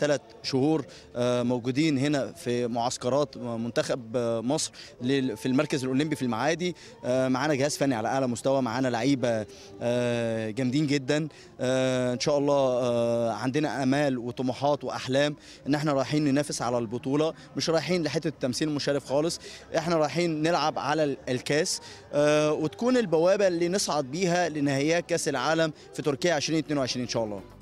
ثلاث شهور آه، موجودين هنا في معسكرات منتخب آه، مصر في المركز الاولمبي في المعادي آه، معانا جهاز فني على اعلى مستوى معانا لعيبه جامدين جدا ان شاء الله عندنا امال وطموحات واحلام ان احنا رايحين ننافس على البطوله مش رايحين لحته التمثيل المشرف خالص احنا رايحين نلعب على الكاس وتكون البوابه اللي نصعد بيها لنهائيات كاس العالم في تركيا 2022 ان شاء الله